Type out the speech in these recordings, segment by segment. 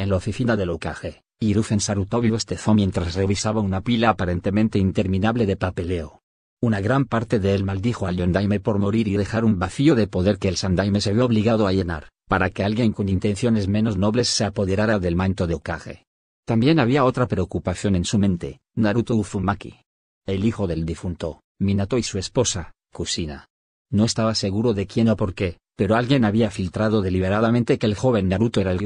en la oficina del Okage, y Sarutobi lo bostezó mientras revisaba una pila aparentemente interminable de papeleo. Una gran parte de él maldijo al Yondaime por morir y dejar un vacío de poder que el Sandaime se vio obligado a llenar, para que alguien con intenciones menos nobles se apoderara del manto de Okage. También había otra preocupación en su mente, Naruto Uzumaki. El hijo del difunto, Minato y su esposa, Kusina. No estaba seguro de quién o por qué, pero alguien había filtrado deliberadamente que el joven Naruto era el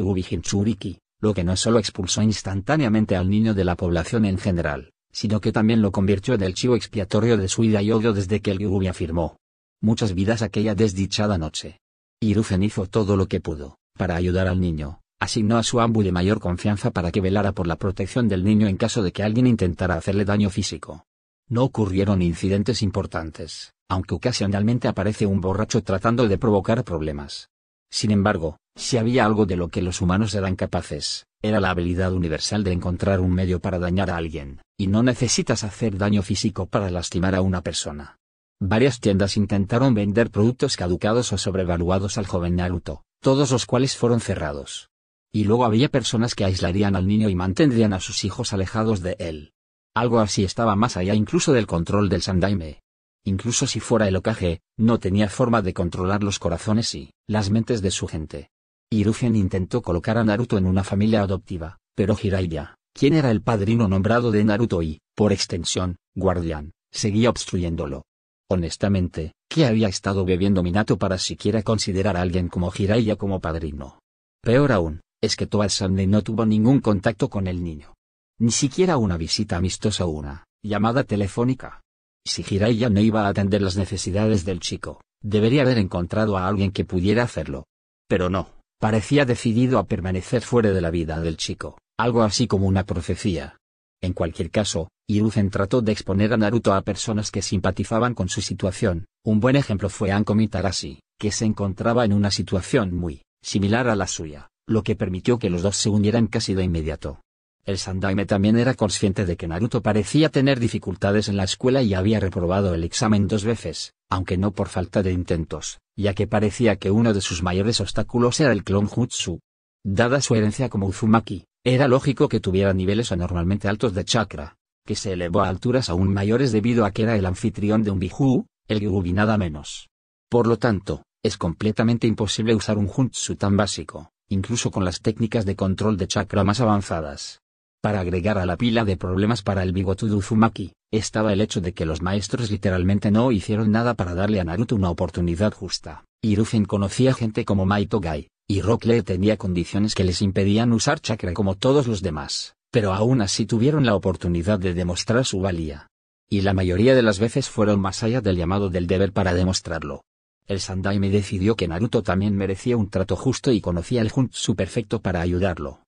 lo que no solo expulsó instantáneamente al niño de la población en general, sino que también lo convirtió en el chivo expiatorio de su ira y odio desde que el Gurubi afirmó. Muchas vidas aquella desdichada noche. Irufen hizo todo lo que pudo, para ayudar al niño, asignó a su ambu de mayor confianza para que velara por la protección del niño en caso de que alguien intentara hacerle daño físico. No ocurrieron incidentes importantes, aunque ocasionalmente aparece un borracho tratando de provocar problemas. Sin embargo, si había algo de lo que los humanos eran capaces, era la habilidad universal de encontrar un medio para dañar a alguien, y no necesitas hacer daño físico para lastimar a una persona. Varias tiendas intentaron vender productos caducados o sobrevaluados al joven Naruto, todos los cuales fueron cerrados. Y luego había personas que aislarían al niño y mantendrían a sus hijos alejados de él. Algo así estaba más allá incluso del control del Sandaime incluso si fuera el ocaje, no tenía forma de controlar los corazones y las mentes de su gente. Hiruzen intentó colocar a Naruto en una familia adoptiva, pero Jiraiya, quien era el padrino nombrado de Naruto y, por extensión, guardián, seguía obstruyéndolo. Honestamente, ¿qué había estado bebiendo Minato para siquiera considerar a alguien como Jiraiya como padrino? Peor aún, es que toa Sanne no tuvo ningún contacto con el niño. Ni siquiera una visita amistosa o una llamada telefónica. Si Jiraiya no iba a atender las necesidades del chico, debería haber encontrado a alguien que pudiera hacerlo. Pero no, parecía decidido a permanecer fuera de la vida del chico, algo así como una profecía. En cualquier caso, Hiruzen trató de exponer a Naruto a personas que simpatizaban con su situación, un buen ejemplo fue Anko Mitarashi, que se encontraba en una situación muy similar a la suya, lo que permitió que los dos se unieran casi de inmediato. El Sandaime también era consciente de que Naruto parecía tener dificultades en la escuela y había reprobado el examen dos veces, aunque no por falta de intentos, ya que parecía que uno de sus mayores obstáculos era el clon Jutsu. Dada su herencia como Uzumaki, era lógico que tuviera niveles anormalmente altos de chakra, que se elevó a alturas aún mayores debido a que era el anfitrión de un Biju, el Gyubi nada menos. Por lo tanto, es completamente imposible usar un Jutsu tan básico, incluso con las técnicas de control de chakra más avanzadas. Para agregar a la pila de problemas para el bigotudo Uzumaki, estaba el hecho de que los maestros literalmente no hicieron nada para darle a Naruto una oportunidad justa. Y conocía gente como Maito Gai, y Rock Lee tenía condiciones que les impedían usar chakra como todos los demás, pero aún así tuvieron la oportunidad de demostrar su valía. Y la mayoría de las veces fueron más allá del llamado del deber para demostrarlo. El Sandai me decidió que Naruto también merecía un trato justo y conocía el su perfecto para ayudarlo.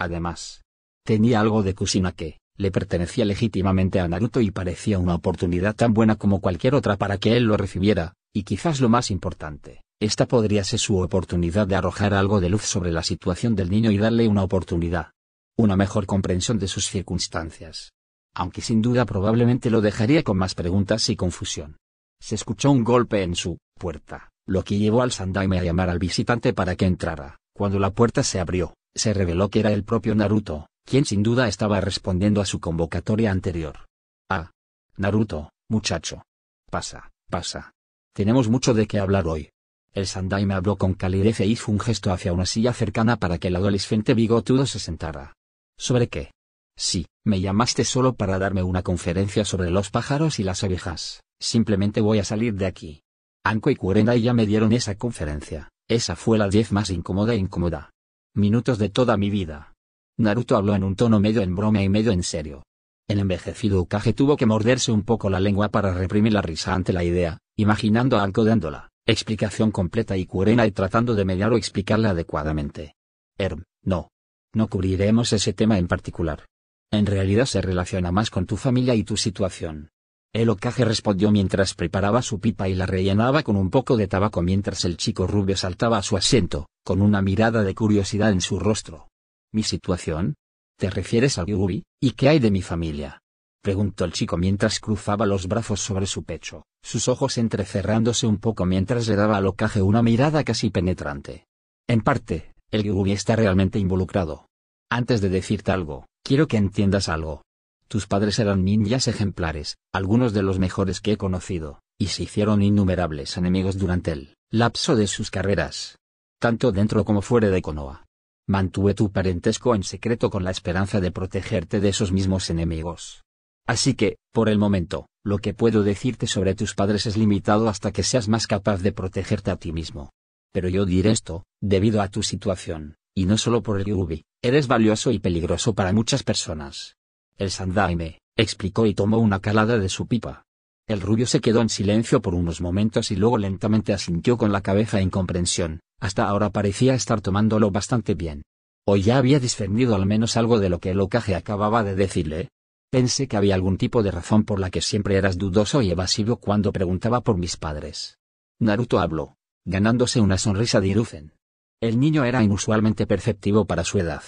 Además, Tenía algo de Kusina que, le pertenecía legítimamente a Naruto y parecía una oportunidad tan buena como cualquier otra para que él lo recibiera, y quizás lo más importante, esta podría ser su oportunidad de arrojar algo de luz sobre la situación del niño y darle una oportunidad, una mejor comprensión de sus circunstancias. Aunque sin duda probablemente lo dejaría con más preguntas y confusión. Se escuchó un golpe en su puerta, lo que llevó al Sandaime a llamar al visitante para que entrara. Cuando la puerta se abrió, se reveló que era el propio Naruto, quien sin duda estaba respondiendo a su convocatoria anterior. Ah. Naruto, muchacho. Pasa, pasa. Tenemos mucho de qué hablar hoy. El Sandai me habló con calidez e hizo un gesto hacia una silla cercana para que el adolescente bigotudo se sentara. ¿Sobre qué? Sí, me llamaste solo para darme una conferencia sobre los pájaros y las abejas, simplemente voy a salir de aquí. Anko y y ya me dieron esa conferencia, esa fue la diez más incómoda e incómoda. Minutos de toda mi vida. Naruto habló en un tono medio en broma y medio en serio. El envejecido Ukage tuvo que morderse un poco la lengua para reprimir la risa ante la idea, imaginando algo dándola explicación completa y curena y tratando de mediar o explicarla adecuadamente. Erm, no. No cubriremos ese tema en particular. En realidad se relaciona más con tu familia y tu situación. El Okage respondió mientras preparaba su pipa y la rellenaba con un poco de tabaco mientras el chico rubio saltaba a su asiento, con una mirada de curiosidad en su rostro. ¿Mi situación? ¿Te refieres al Yuri, y qué hay de mi familia? preguntó el chico mientras cruzaba los brazos sobre su pecho, sus ojos entrecerrándose un poco mientras le daba al ocaje una mirada casi penetrante. En parte, el Yuri está realmente involucrado. Antes de decirte algo, quiero que entiendas algo. Tus padres eran ninjas ejemplares, algunos de los mejores que he conocido, y se hicieron innumerables enemigos durante el lapso de sus carreras. Tanto dentro como fuera de Konoha. Mantuve tu parentesco en secreto con la esperanza de protegerte de esos mismos enemigos. Así que, por el momento, lo que puedo decirte sobre tus padres es limitado hasta que seas más capaz de protegerte a ti mismo. Pero yo diré esto, debido a tu situación, y no solo por el Yubi, eres valioso y peligroso para muchas personas. El Sandaime, explicó y tomó una calada de su pipa. El rubio se quedó en silencio por unos momentos y luego lentamente asintió con la cabeza en comprensión, hasta ahora parecía estar tomándolo bastante bien. O ya había discernido al menos algo de lo que el ocaje acababa de decirle. Pensé que había algún tipo de razón por la que siempre eras dudoso y evasivo cuando preguntaba por mis padres. Naruto habló, ganándose una sonrisa de Iruzen. El niño era inusualmente perceptivo para su edad.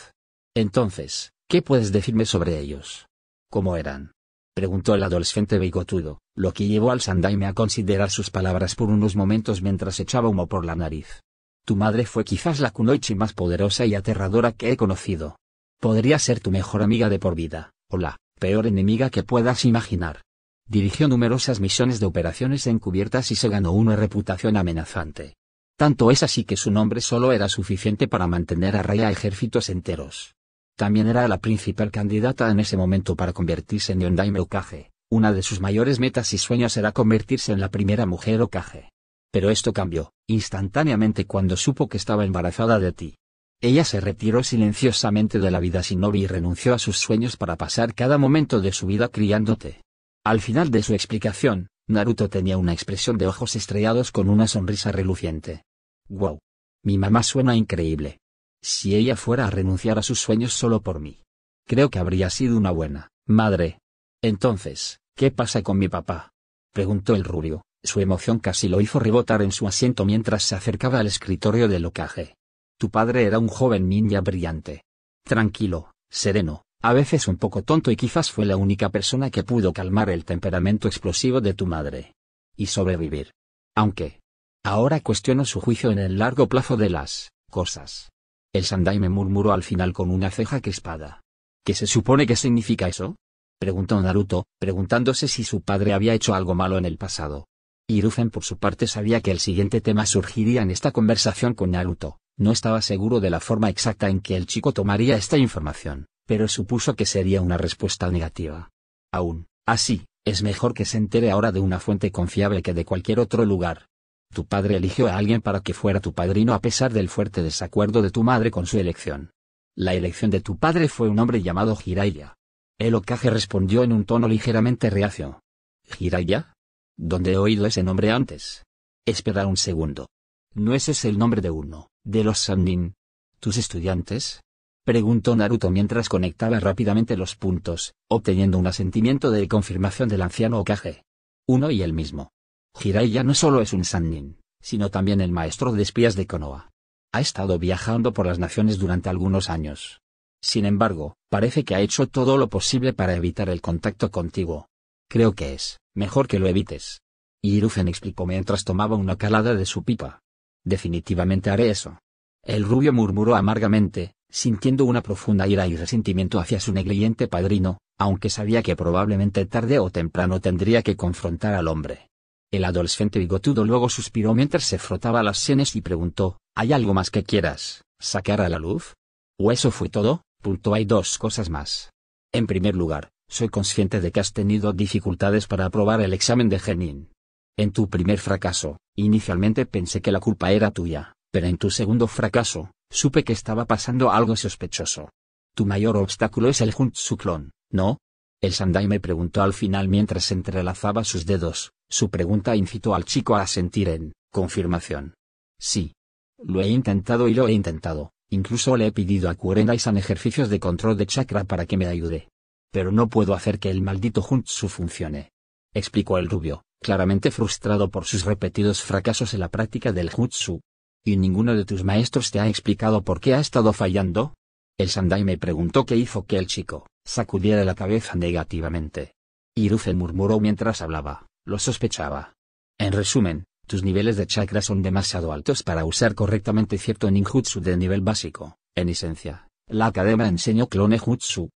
Entonces, ¿qué puedes decirme sobre ellos? ¿Cómo eran? preguntó el adolescente bigotudo, lo que llevó al Sandaime a considerar sus palabras por unos momentos mientras echaba humo por la nariz. Tu madre fue quizás la kunoichi más poderosa y aterradora que he conocido. Podría ser tu mejor amiga de por vida, o la peor enemiga que puedas imaginar. Dirigió numerosas misiones de operaciones encubiertas y se ganó una reputación amenazante. Tanto es así que su nombre solo era suficiente para mantener a raya ejércitos enteros. También era la principal candidata en ese momento para convertirse en Yondaime Okage. Una de sus mayores metas y sueños era convertirse en la primera mujer Okage. Pero esto cambió, instantáneamente cuando supo que estaba embarazada de ti. Ella se retiró silenciosamente de la vida Shinobi y renunció a sus sueños para pasar cada momento de su vida criándote. Al final de su explicación, Naruto tenía una expresión de ojos estrellados con una sonrisa reluciente. ¡Wow! Mi mamá suena increíble. Si ella fuera a renunciar a sus sueños solo por mí. Creo que habría sido una buena madre. Entonces, ¿qué pasa con mi papá? preguntó el rurio. Su emoción casi lo hizo rebotar en su asiento mientras se acercaba al escritorio de locaje. Tu padre era un joven ninja brillante. Tranquilo, sereno, a veces un poco tonto y quizás fue la única persona que pudo calmar el temperamento explosivo de tu madre. Y sobrevivir. Aunque. Ahora cuestiono su juicio en el largo plazo de las cosas. El Sandai me murmuró al final con una ceja crispada. ¿Qué se supone que significa eso? preguntó Naruto, preguntándose si su padre había hecho algo malo en el pasado. Y por su parte sabía que el siguiente tema surgiría en esta conversación con Naruto, no estaba seguro de la forma exacta en que el chico tomaría esta información, pero supuso que sería una respuesta negativa. Aún, así, es mejor que se entere ahora de una fuente confiable que de cualquier otro lugar. Tu padre eligió a alguien para que fuera tu padrino a pesar del fuerte desacuerdo de tu madre con su elección. La elección de tu padre fue un hombre llamado Jiraiya. El Okage respondió en un tono ligeramente reacio. ¿Jiraiya? ¿Dónde he oído ese nombre antes. Espera un segundo. ¿No ese es el nombre de uno, de los Sannin? ¿Tus estudiantes? Preguntó Naruto mientras conectaba rápidamente los puntos, obteniendo un asentimiento de confirmación del anciano Okage. Uno y el mismo. Hirai no solo es un Sannin, sino también el maestro de espías de Konoha. Ha estado viajando por las naciones durante algunos años. Sin embargo, parece que ha hecho todo lo posible para evitar el contacto contigo. Creo que es Mejor que lo evites. Irufen explicó mientras tomaba una calada de su pipa. Definitivamente haré eso. El rubio murmuró amargamente, sintiendo una profunda ira y resentimiento hacia su negligente padrino, aunque sabía que probablemente tarde o temprano tendría que confrontar al hombre. El adolescente bigotudo luego suspiró mientras se frotaba las sienes y preguntó, ¿hay algo más que quieras, sacar a la luz? ¿O eso fue todo? Punto hay dos cosas más. En primer lugar, soy consciente de que has tenido dificultades para aprobar el examen de Genin. En tu primer fracaso, inicialmente pensé que la culpa era tuya, pero en tu segundo fracaso, supe que estaba pasando algo sospechoso. Tu mayor obstáculo es el Clon, ¿no? El Sandai me preguntó al final mientras entrelazaba sus dedos. Su pregunta incitó al chico a sentir en confirmación. Sí. Lo he intentado y lo he intentado. Incluso le he pedido a Kurenai-san ejercicios de control de chakra para que me ayude pero no puedo hacer que el maldito jutsu funcione. Explicó el rubio, claramente frustrado por sus repetidos fracasos en la práctica del Jutsu. ¿Y ninguno de tus maestros te ha explicado por qué ha estado fallando? El Sandai me preguntó qué hizo que el chico sacudiera la cabeza negativamente. rufel murmuró mientras hablaba, lo sospechaba. En resumen, tus niveles de chakra son demasiado altos para usar correctamente cierto ninjutsu de nivel básico. En esencia, la academia enseñó clone jutsu,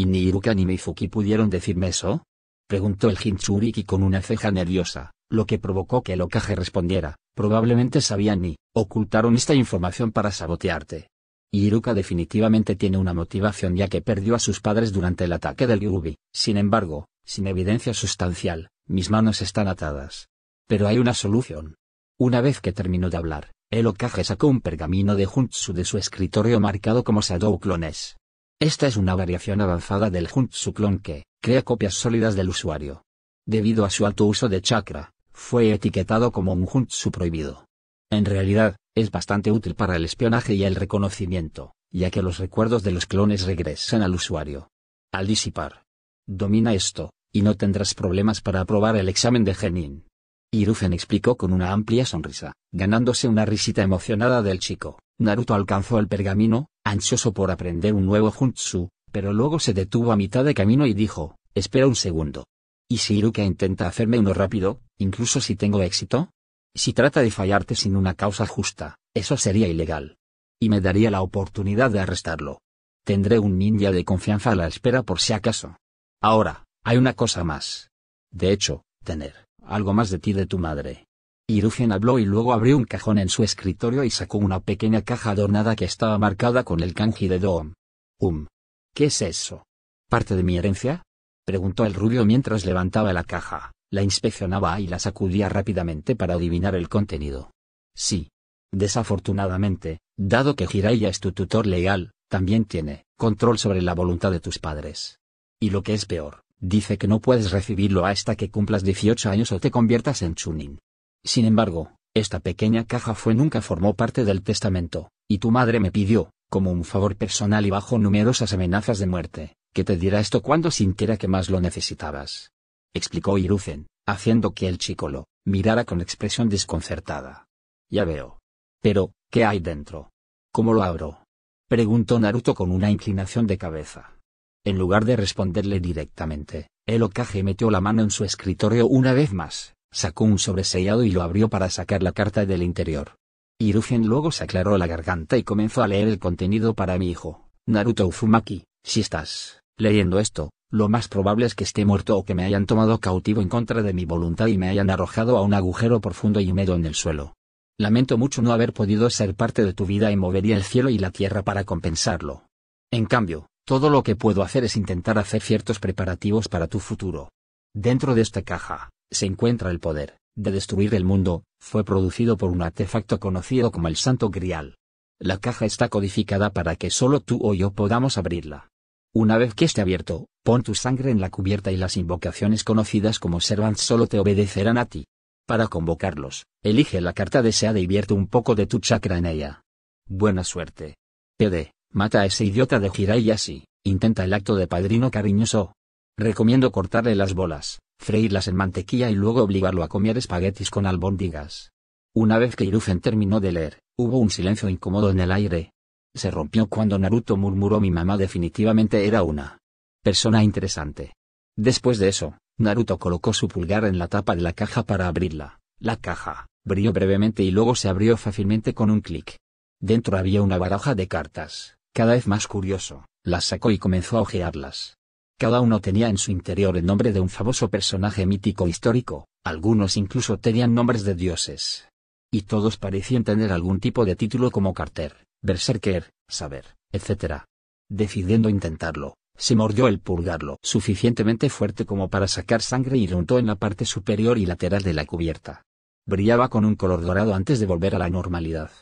¿Y ni Iruka ni Mizuki pudieron decirme eso? Preguntó el Hinchuriki con una ceja nerviosa, lo que provocó que el Okage respondiera, probablemente sabían ni. ocultaron esta información para sabotearte. Iruka definitivamente tiene una motivación ya que perdió a sus padres durante el ataque del Yurubi, sin embargo, sin evidencia sustancial, mis manos están atadas. Pero hay una solución. Una vez que terminó de hablar, el Okage sacó un pergamino de Juntsu de su escritorio marcado como Shadow Clones, esta es una variación avanzada del Juntsu clon que crea copias sólidas del usuario. Debido a su alto uso de chakra, fue etiquetado como un su prohibido. En realidad, es bastante útil para el espionaje y el reconocimiento, ya que los recuerdos de los clones regresan al usuario. Al disipar. Domina esto, y no tendrás problemas para aprobar el examen de Genin. Irufen explicó con una amplia sonrisa, ganándose una risita emocionada del chico. Naruto alcanzó el pergamino, ansioso por aprender un nuevo jutsu, pero luego se detuvo a mitad de camino y dijo, espera un segundo. ¿Y si Iruka intenta hacerme uno rápido, incluso si tengo éxito? Si trata de fallarte sin una causa justa, eso sería ilegal. Y me daría la oportunidad de arrestarlo. Tendré un ninja de confianza a la espera por si acaso. Ahora, hay una cosa más. De hecho, tener algo más de ti de tu madre. Irugen habló y luego abrió un cajón en su escritorio y sacó una pequeña caja adornada que estaba marcada con el kanji de Doom. Um. ¿Qué es eso? ¿Parte de mi herencia? preguntó el rubio mientras levantaba la caja, la inspeccionaba y la sacudía rápidamente para adivinar el contenido. Sí. Desafortunadamente, dado que Jiraiya es tu tutor legal, también tiene control sobre la voluntad de tus padres. Y lo que es peor, dice que no puedes recibirlo hasta que cumplas 18 años o te conviertas en Chunin. Sin embargo, esta pequeña caja fue nunca formó parte del testamento, y tu madre me pidió, como un favor personal y bajo numerosas amenazas de muerte, que te diera esto cuando sintiera que más lo necesitabas. Explicó Hiruzen, haciendo que el chico lo mirara con expresión desconcertada. Ya veo. Pero, ¿qué hay dentro? ¿Cómo lo abro? Preguntó Naruto con una inclinación de cabeza. En lugar de responderle directamente, el Okage metió la mano en su escritorio una vez más, Sacó un sobresellado y lo abrió para sacar la carta del interior. Hirugen luego se aclaró la garganta y comenzó a leer el contenido para mi hijo. Naruto Uzumaki, si estás leyendo esto, lo más probable es que esté muerto o que me hayan tomado cautivo en contra de mi voluntad y me hayan arrojado a un agujero profundo y húmedo en el suelo. Lamento mucho no haber podido ser parte de tu vida y movería el cielo y la tierra para compensarlo. En cambio, todo lo que puedo hacer es intentar hacer ciertos preparativos para tu futuro. Dentro de esta caja, se encuentra el poder de destruir el mundo, fue producido por un artefacto conocido como el Santo Grial. La caja está codificada para que solo tú o yo podamos abrirla. Una vez que esté abierto, pon tu sangre en la cubierta y las invocaciones conocidas como servants solo te obedecerán a ti. Para convocarlos, elige la carta deseada y vierte un poco de tu chakra en ella. Buena suerte. PD, mata a ese idiota de gira y así, intenta el acto de padrino cariñoso, Recomiendo cortarle las bolas, freírlas en mantequilla y luego obligarlo a comer espaguetis con albóndigas. Una vez que Irufen terminó de leer, hubo un silencio incómodo en el aire. Se rompió cuando Naruto murmuró mi mamá definitivamente era una persona interesante. Después de eso, Naruto colocó su pulgar en la tapa de la caja para abrirla. La caja brilló brevemente y luego se abrió fácilmente con un clic. Dentro había una baraja de cartas. Cada vez más curioso, las sacó y comenzó a hojearlas. Cada uno tenía en su interior el nombre de un famoso personaje mítico e histórico, algunos incluso tenían nombres de dioses. Y todos parecían tener algún tipo de título como Carter, Berserker, Saber, etc. Decidiendo intentarlo, se mordió el pulgarlo, suficientemente fuerte como para sacar sangre y lo untó en la parte superior y lateral de la cubierta. Brillaba con un color dorado antes de volver a la normalidad.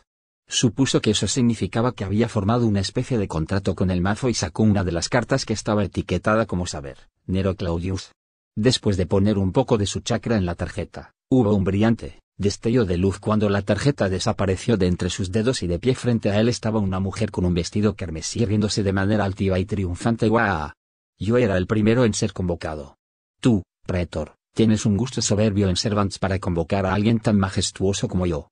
Supuso que eso significaba que había formado una especie de contrato con el mazo y sacó una de las cartas que estaba etiquetada como saber, Nero Claudius. Después de poner un poco de su chakra en la tarjeta, hubo un brillante destello de luz cuando la tarjeta desapareció de entre sus dedos y de pie frente a él estaba una mujer con un vestido carmesí riéndose de manera altiva y triunfante. ¡Guau! Yo era el primero en ser convocado. Tú, pretor, tienes un gusto soberbio en servants para convocar a alguien tan majestuoso como yo.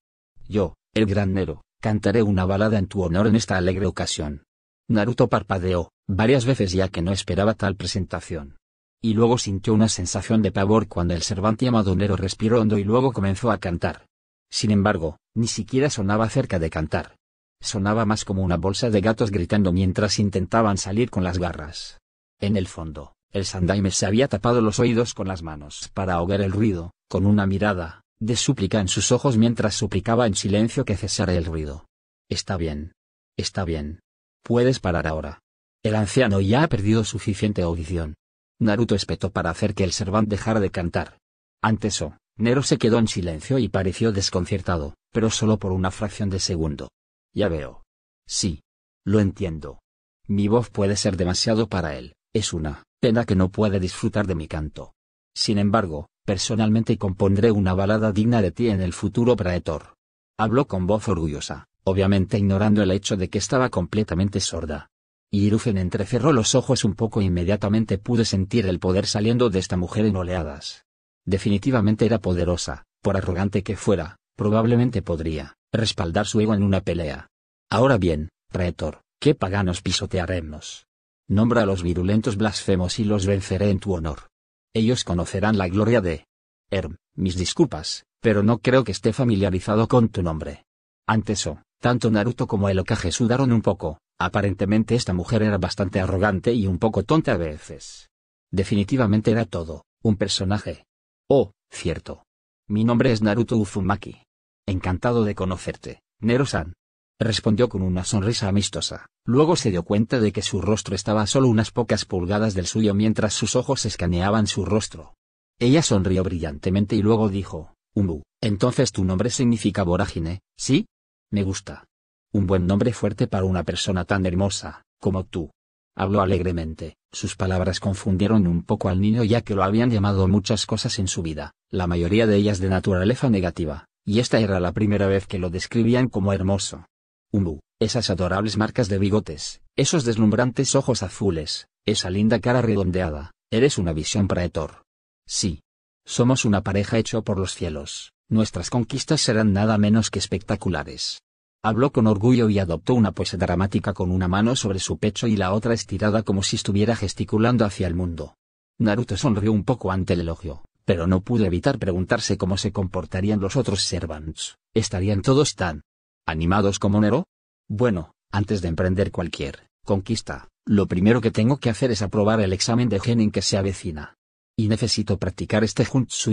Yo, el gran Nero, Cantaré una balada en tu honor en esta alegre ocasión. Naruto parpadeó, varias veces ya que no esperaba tal presentación. Y luego sintió una sensación de pavor cuando el servante amadonero respiró hondo y luego comenzó a cantar. Sin embargo, ni siquiera sonaba cerca de cantar. Sonaba más como una bolsa de gatos gritando mientras intentaban salir con las garras. En el fondo, el Sandaime se había tapado los oídos con las manos para ahogar el ruido, con una mirada, de súplica en sus ojos mientras suplicaba en silencio que cesara el ruido. Está bien. Está bien. Puedes parar ahora. El anciano ya ha perdido suficiente audición. Naruto espetó para hacer que el servant dejara de cantar. Ante eso, Nero se quedó en silencio y pareció desconcertado, pero solo por una fracción de segundo. Ya veo. Sí. Lo entiendo. Mi voz puede ser demasiado para él, es una pena que no puede disfrutar de mi canto. Sin embargo, Personalmente compondré una balada digna de ti en el futuro praetor. Habló con voz orgullosa, obviamente ignorando el hecho de que estaba completamente sorda. Y Irufen entrecerró los ojos un poco e inmediatamente pude sentir el poder saliendo de esta mujer en oleadas. Definitivamente era poderosa, por arrogante que fuera, probablemente podría respaldar su ego en una pelea. Ahora bien, praetor, ¿qué paganos pisotearemos? Nombra a los virulentos blasfemos y los venceré en tu honor. Ellos conocerán la gloria de... Erm, mis disculpas, pero no creo que esté familiarizado con tu nombre. Antes o, tanto Naruto como el Okage sudaron un poco, aparentemente esta mujer era bastante arrogante y un poco tonta a veces. Definitivamente era todo, un personaje. Oh, cierto. Mi nombre es Naruto Uzumaki. Encantado de conocerte, Nero-san respondió con una sonrisa amistosa. Luego se dio cuenta de que su rostro estaba a solo unas pocas pulgadas del suyo mientras sus ojos escaneaban su rostro. Ella sonrió brillantemente y luego dijo, Umbu, entonces tu nombre significa vorágine, ¿sí? Me gusta. Un buen nombre fuerte para una persona tan hermosa, como tú. Habló alegremente, sus palabras confundieron un poco al niño ya que lo habían llamado muchas cosas en su vida, la mayoría de ellas de naturaleza negativa, y esta era la primera vez que lo describían como hermoso umbu, esas adorables marcas de bigotes, esos deslumbrantes ojos azules, esa linda cara redondeada, eres una visión para Etor. Sí. Somos una pareja hecho por los cielos, nuestras conquistas serán nada menos que espectaculares. Habló con orgullo y adoptó una pose dramática con una mano sobre su pecho y la otra estirada como si estuviera gesticulando hacia el mundo. Naruto sonrió un poco ante el elogio, pero no pudo evitar preguntarse cómo se comportarían los otros servants. ¿Estarían todos tan ¿Animados como Nero? Bueno, antes de emprender cualquier conquista, lo primero que tengo que hacer es aprobar el examen de genin que se avecina. Y necesito practicar este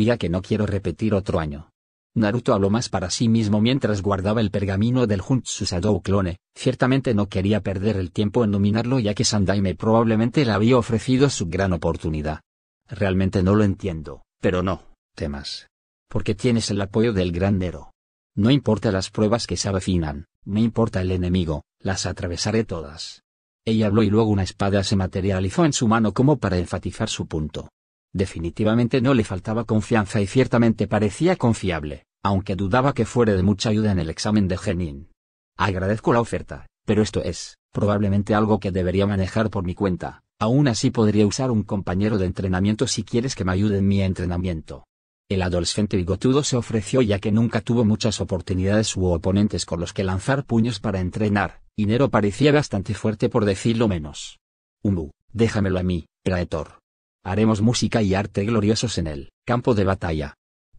ya que no quiero repetir otro año. Naruto habló más para sí mismo mientras guardaba el pergamino del jutsu Sadou clone, ciertamente no quería perder el tiempo en nominarlo ya que Sandaime probablemente le había ofrecido su gran oportunidad. Realmente no lo entiendo, pero no, temas. Porque tienes el apoyo del gran Nero. No importa las pruebas que se avecinan, no importa el enemigo, las atravesaré todas. Ella habló y luego una espada se materializó en su mano como para enfatizar su punto. Definitivamente no le faltaba confianza y ciertamente parecía confiable, aunque dudaba que fuera de mucha ayuda en el examen de Genin. Agradezco la oferta, pero esto es, probablemente algo que debería manejar por mi cuenta, aún así podría usar un compañero de entrenamiento si quieres que me ayude en mi entrenamiento. El adolescente bigotudo se ofreció ya que nunca tuvo muchas oportunidades u oponentes con los que lanzar puños para entrenar, y Nero parecía bastante fuerte por decirlo menos. Umu, déjamelo a mí, Praetor. Haremos música y arte gloriosos en el campo de batalla.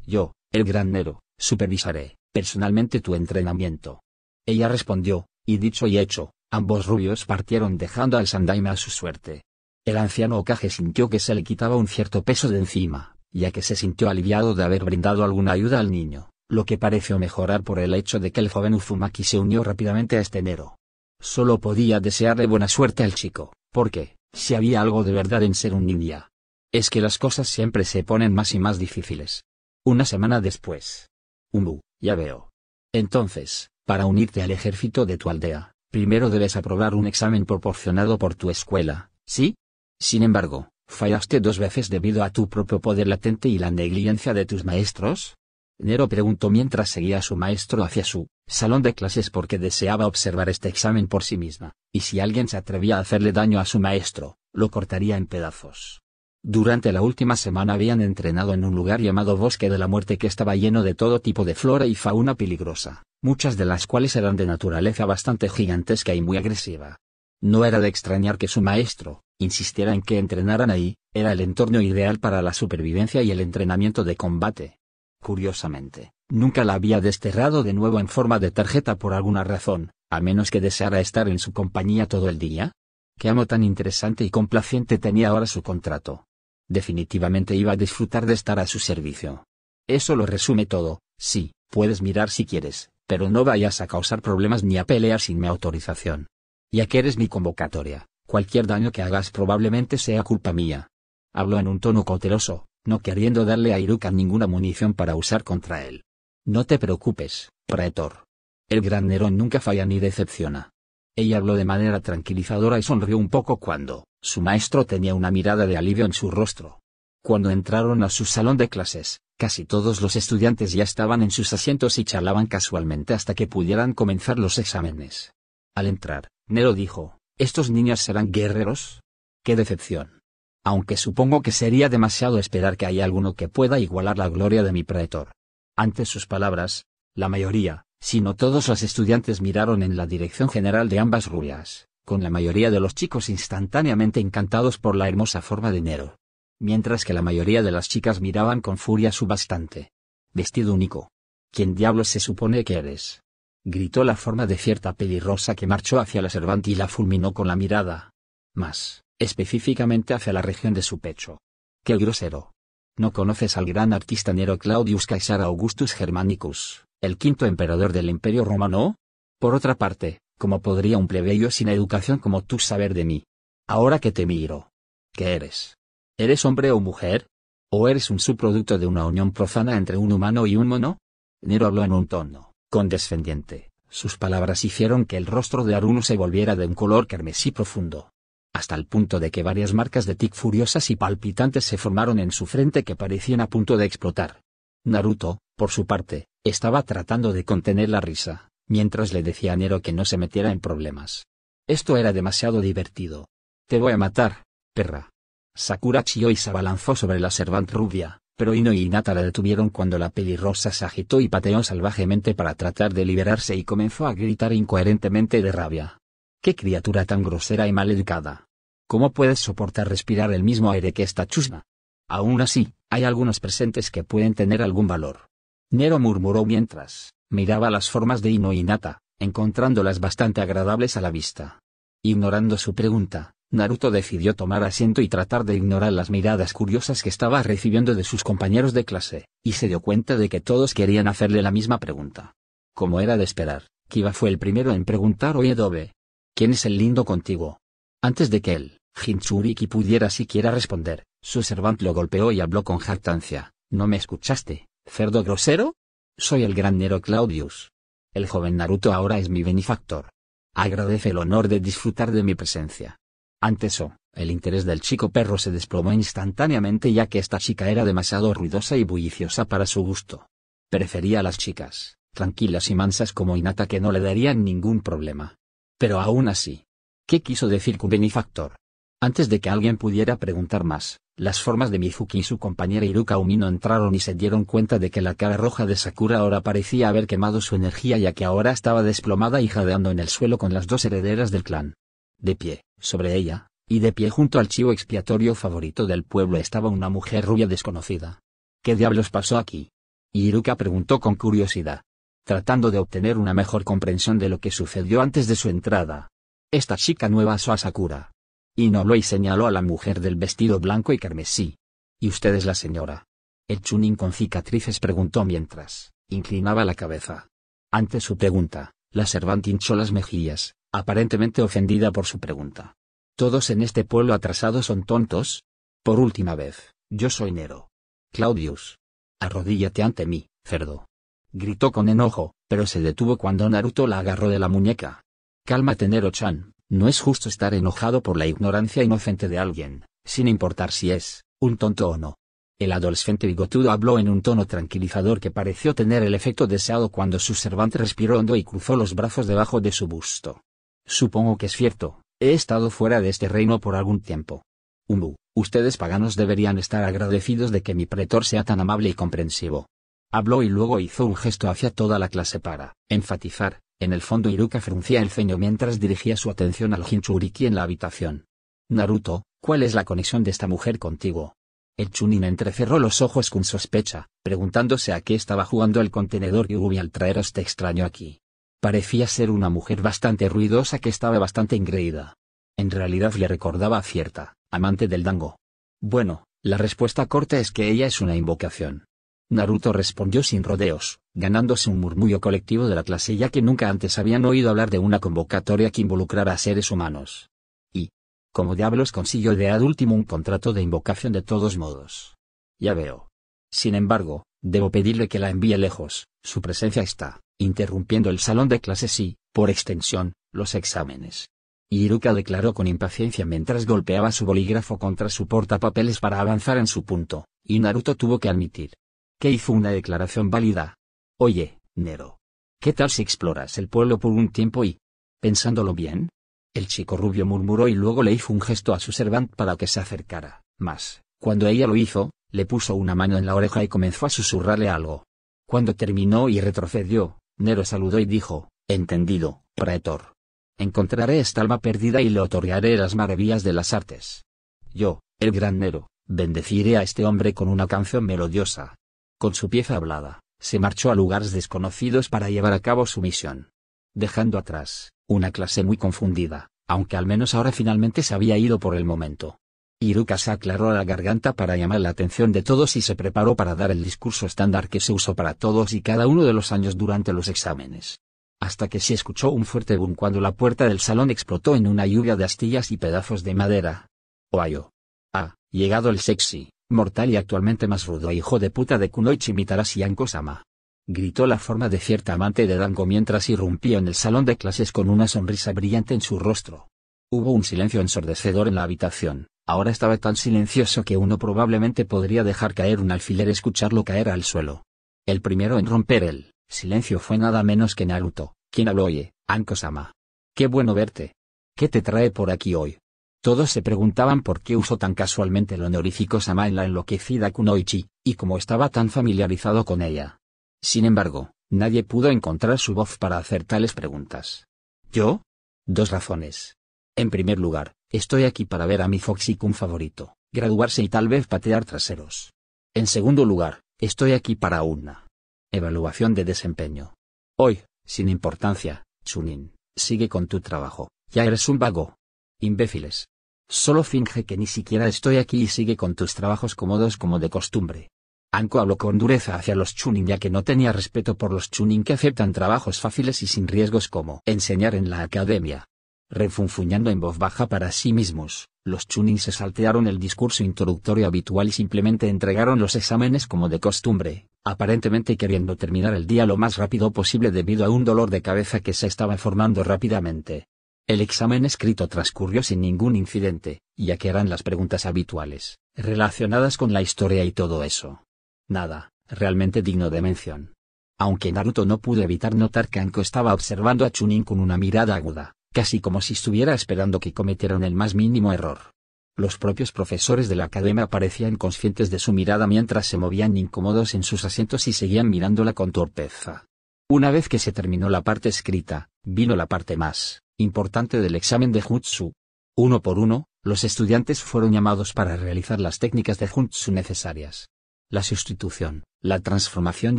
Yo, el gran Nero, supervisaré personalmente tu entrenamiento. Ella respondió, y dicho y hecho, ambos rubios partieron dejando al sandaima a su suerte. El anciano ocaje sintió que se le quitaba un cierto peso de encima ya que se sintió aliviado de haber brindado alguna ayuda al niño, lo que pareció mejorar por el hecho de que el joven Uzumaki se unió rápidamente a este enero. Solo podía desearle buena suerte al chico, porque, si había algo de verdad en ser un ninja, es que las cosas siempre se ponen más y más difíciles. Una semana después. Umbu, ya veo. Entonces, para unirte al ejército de tu aldea, primero debes aprobar un examen proporcionado por tu escuela, ¿sí? Sin embargo, ¿Fallaste dos veces debido a tu propio poder latente y la negligencia de tus maestros? Nero preguntó mientras seguía a su maestro hacia su salón de clases porque deseaba observar este examen por sí misma, y si alguien se atrevía a hacerle daño a su maestro, lo cortaría en pedazos. Durante la última semana habían entrenado en un lugar llamado Bosque de la Muerte que estaba lleno de todo tipo de flora y fauna peligrosa, muchas de las cuales eran de naturaleza bastante gigantesca y muy agresiva, no era de extrañar que su maestro, insistiera en que entrenaran ahí, era el entorno ideal para la supervivencia y el entrenamiento de combate. Curiosamente, nunca la había desterrado de nuevo en forma de tarjeta por alguna razón, a menos que deseara estar en su compañía todo el día. Qué amo tan interesante y complaciente tenía ahora su contrato. Definitivamente iba a disfrutar de estar a su servicio. Eso lo resume todo, sí, puedes mirar si quieres, pero no vayas a causar problemas ni a pelear sin mi autorización. Ya que eres mi convocatoria, cualquier daño que hagas probablemente sea culpa mía. Habló en un tono cauteloso, no queriendo darle a Iruka ninguna munición para usar contra él. No te preocupes, Praetor. El gran Nerón nunca falla ni decepciona. Ella habló de manera tranquilizadora y sonrió un poco cuando, su maestro tenía una mirada de alivio en su rostro. Cuando entraron a su salón de clases, casi todos los estudiantes ya estaban en sus asientos y charlaban casualmente hasta que pudieran comenzar los exámenes. Al entrar, Nero dijo, ¿estos niños serán guerreros? ¡Qué decepción! Aunque supongo que sería demasiado esperar que haya alguno que pueda igualar la gloria de mi praetor. Ante sus palabras, la mayoría, si no todos los estudiantes miraron en la dirección general de ambas rubias, con la mayoría de los chicos instantáneamente encantados por la hermosa forma de Nero. Mientras que la mayoría de las chicas miraban con furia su bastante. Vestido único. ¿Quién diablos se supone que eres? gritó la forma de cierta pelirrosa que marchó hacia la servante y la fulminó con la mirada. Más, específicamente hacia la región de su pecho. ¡Qué grosero! ¿No conoces al gran artista Nero Claudius Caesar Augustus Germanicus, el quinto emperador del Imperio Romano? Por otra parte, ¿cómo podría un plebeyo sin educación como tú saber de mí? Ahora que te miro. ¿Qué eres? ¿Eres hombre o mujer? ¿O eres un subproducto de una unión profana entre un humano y un mono? Nero habló en un tono condescendiente. Sus palabras hicieron que el rostro de Aruno se volviera de un color carmesí profundo, hasta el punto de que varias marcas de tic furiosas y palpitantes se formaron en su frente que parecían a punto de explotar. Naruto, por su parte, estaba tratando de contener la risa, mientras le decía a Nero que no se metiera en problemas. Esto era demasiado divertido. Te voy a matar, perra. Sakura y se abalanzó sobre la servant rubia, pero Ino y Nata la detuvieron cuando la pelirrosa se agitó y pateó salvajemente para tratar de liberarse y comenzó a gritar incoherentemente de rabia. ¡Qué criatura tan grosera y maleducada! ¿Cómo puedes soportar respirar el mismo aire que esta chusma? Aún así, hay algunos presentes que pueden tener algún valor. Nero murmuró mientras miraba las formas de Ino y Nata, encontrándolas bastante agradables a la vista. Ignorando su pregunta, Naruto decidió tomar asiento y tratar de ignorar las miradas curiosas que estaba recibiendo de sus compañeros de clase, y se dio cuenta de que todos querían hacerle la misma pregunta. Como era de esperar, Kiba fue el primero en preguntar Oye Dobe, ¿quién es el lindo contigo? Antes de que él, Hinchuriki pudiera siquiera responder, su servante lo golpeó y habló con jactancia, ¿no me escuchaste, cerdo grosero? Soy el gran Nero Claudius. El joven Naruto ahora es mi benefactor. Agradece el honor de disfrutar de mi presencia. Ante eso, el interés del chico perro se desplomó instantáneamente ya que esta chica era demasiado ruidosa y bulliciosa para su gusto. Prefería a las chicas, tranquilas y mansas como Inata que no le darían ningún problema. Pero aún así. ¿Qué quiso decir con benefactor? Antes de que alguien pudiera preguntar más, las formas de Mizuki y su compañera Iruka Umino entraron y se dieron cuenta de que la cara roja de Sakura ahora parecía haber quemado su energía ya que ahora estaba desplomada y jadeando en el suelo con las dos herederas del clan. De pie, sobre ella, y de pie junto al chivo expiatorio favorito del pueblo estaba una mujer rubia desconocida. ¿Qué diablos pasó aquí? Iruka preguntó con curiosidad, tratando de obtener una mejor comprensión de lo que sucedió antes de su entrada. Esta chica nueva es Sakura. lo y señaló a la mujer del vestido blanco y carmesí. ¿Y usted es la señora? El chunin con cicatrices preguntó mientras inclinaba la cabeza. Ante su pregunta, la servante hinchó las mejillas, aparentemente ofendida por su pregunta. ¿Todos en este pueblo atrasado son tontos? Por última vez, yo soy Nero. Claudius. Arrodíllate ante mí, cerdo. Gritó con enojo, pero se detuvo cuando Naruto la agarró de la muñeca. Cálmate Nero-chan, no es justo estar enojado por la ignorancia inocente de alguien, sin importar si es, un tonto o no. El adolescente bigotudo habló en un tono tranquilizador que pareció tener el efecto deseado cuando su cervante respiró hondo y cruzó los brazos debajo de su busto. Supongo que es cierto, he estado fuera de este reino por algún tiempo. Umbu, ustedes paganos deberían estar agradecidos de que mi pretor sea tan amable y comprensivo. Habló y luego hizo un gesto hacia toda la clase para enfatizar. En el fondo Iruka fruncía el ceño mientras dirigía su atención al Jinchuriki en la habitación. Naruto, ¿cuál es la conexión de esta mujer contigo? El Chunin entrecerró los ojos con sospecha, preguntándose a qué estaba jugando el contenedor Yubi al traer a este extraño aquí. Parecía ser una mujer bastante ruidosa que estaba bastante engreída. En realidad le recordaba a cierta, amante del dango. Bueno, la respuesta corta es que ella es una invocación. Naruto respondió sin rodeos, ganándose un murmullo colectivo de la clase ya que nunca antes habían oído hablar de una convocatoria que involucrara a seres humanos. Y, como diablos consiguió de ad último un contrato de invocación de todos modos. Ya veo. Sin embargo, debo pedirle que la envíe lejos, su presencia está interrumpiendo el salón de clases y, por extensión, los exámenes. Iruka declaró con impaciencia mientras golpeaba su bolígrafo contra su portapapeles para avanzar en su punto, y Naruto tuvo que admitir que hizo una declaración válida. Oye, Nero. ¿Qué tal si exploras el pueblo por un tiempo y... pensándolo bien? El chico rubio murmuró y luego le hizo un gesto a su servant para que se acercara, mas, cuando ella lo hizo, le puso una mano en la oreja y comenzó a susurrarle algo. Cuando terminó y retrocedió, Nero saludó y dijo, Entendido, praetor. Encontraré esta alma perdida y le otorgaré las maravillas de las artes. Yo, el gran Nero, bendeciré a este hombre con una canción melodiosa. Con su pieza hablada, se marchó a lugares desconocidos para llevar a cabo su misión. Dejando atrás, una clase muy confundida, aunque al menos ahora finalmente se había ido por el momento. Iruka se aclaró la garganta para llamar la atención de todos y se preparó para dar el discurso estándar que se usó para todos y cada uno de los años durante los exámenes. Hasta que se escuchó un fuerte boom cuando la puerta del salón explotó en una lluvia de astillas y pedazos de madera. Ohio. Ah, llegado el sexy, mortal y actualmente más rudo hijo de puta de Kunoichi Mitarashi Anko-sama gritó la forma de cierta amante de Dango mientras irrumpió en el salón de clases con una sonrisa brillante en su rostro. Hubo un silencio ensordecedor en la habitación. Ahora estaba tan silencioso que uno probablemente podría dejar caer un alfiler escucharlo caer al suelo. El primero en romper el silencio fue nada menos que Naruto, quien habló Anko-sama. Qué bueno verte. ¿Qué te trae por aquí hoy? Todos se preguntaban por qué usó tan casualmente el honorífico Sama en la enloquecida Kunoichi, y cómo estaba tan familiarizado con ella. Sin embargo, nadie pudo encontrar su voz para hacer tales preguntas. ¿Yo? Dos razones. En primer lugar, Estoy aquí para ver a mi un favorito, graduarse y tal vez patear traseros. En segundo lugar, estoy aquí para una evaluación de desempeño. Hoy, sin importancia, Chunin, sigue con tu trabajo, ya eres un vago. Imbéciles. Solo finge que ni siquiera estoy aquí y sigue con tus trabajos cómodos como de costumbre. Anko habló con dureza hacia los Chunin ya que no tenía respeto por los Chunin que aceptan trabajos fáciles y sin riesgos como enseñar en la academia, Refunfuñando en voz baja para sí mismos, los Chunin se saltearon el discurso introductorio habitual y simplemente entregaron los exámenes como de costumbre, aparentemente queriendo terminar el día lo más rápido posible debido a un dolor de cabeza que se estaba formando rápidamente. El examen escrito transcurrió sin ningún incidente, ya que eran las preguntas habituales, relacionadas con la historia y todo eso. Nada, realmente digno de mención. Aunque Naruto no pudo evitar notar que Anko estaba observando a Chunin con una mirada aguda, casi como si estuviera esperando que cometieran el más mínimo error. Los propios profesores de la academia parecían conscientes de su mirada mientras se movían incómodos en sus asientos y seguían mirándola con torpeza. Una vez que se terminó la parte escrita, vino la parte más importante del examen de Jutsu. Uno por uno, los estudiantes fueron llamados para realizar las técnicas de Jutsu necesarias. La sustitución, la transformación